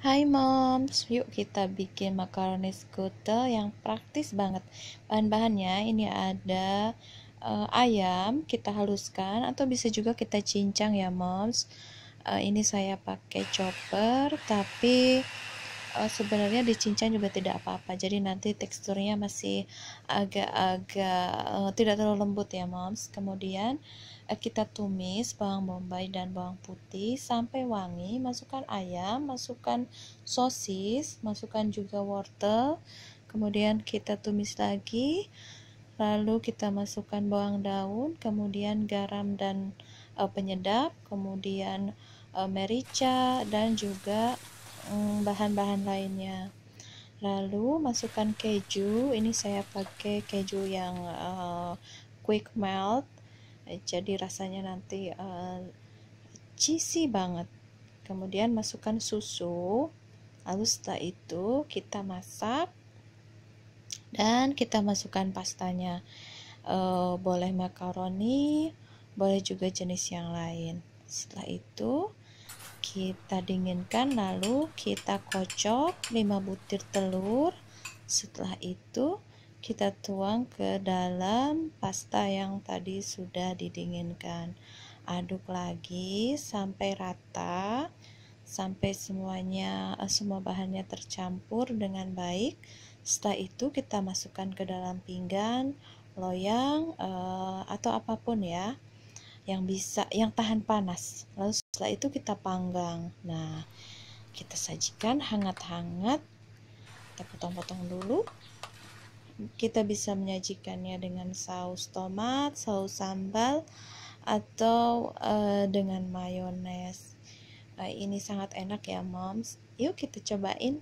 Hai moms, yuk kita bikin makaroni skutel yang praktis banget. Bahan-bahannya ini ada uh, ayam, kita haluskan atau bisa juga kita cincang ya moms. Uh, ini saya pakai chopper tapi Eh, sebenarnya dicincang juga tidak apa-apa jadi nanti teksturnya masih agak-agak uh, tidak terlalu lembut ya moms kemudian uh, kita tumis bawang bombay dan bawang putih sampai wangi masukkan ayam masukkan sosis masukkan juga wortel kemudian kita tumis lagi lalu kita masukkan bawang daun kemudian garam dan uh, penyedap kemudian merica dan juga Mm, bahan-bahan lainnya lalu masukkan keju ini saya pakai keju yang uh, quick melt jadi rasanya nanti uh, cheesy banget kemudian masukkan susu lalu setelah itu kita masak dan kita masukkan pastanya uh, boleh makaroni boleh juga jenis yang lain setelah itu kita dinginkan lalu kita kocok 5 butir telur setelah itu kita tuang ke dalam pasta yang tadi sudah didinginkan aduk lagi sampai rata sampai semuanya eh, semua bahannya tercampur dengan baik setelah itu kita masukkan ke dalam pinggan loyang eh, atau apapun ya yang bisa yang tahan panas lalu setelah itu kita panggang. Nah, kita sajikan hangat-hangat. Kita potong-potong dulu. Kita bisa menyajikannya dengan saus tomat, saus sambal, atau uh, dengan mayones. Uh, ini sangat enak ya, moms. Yuk kita cobain.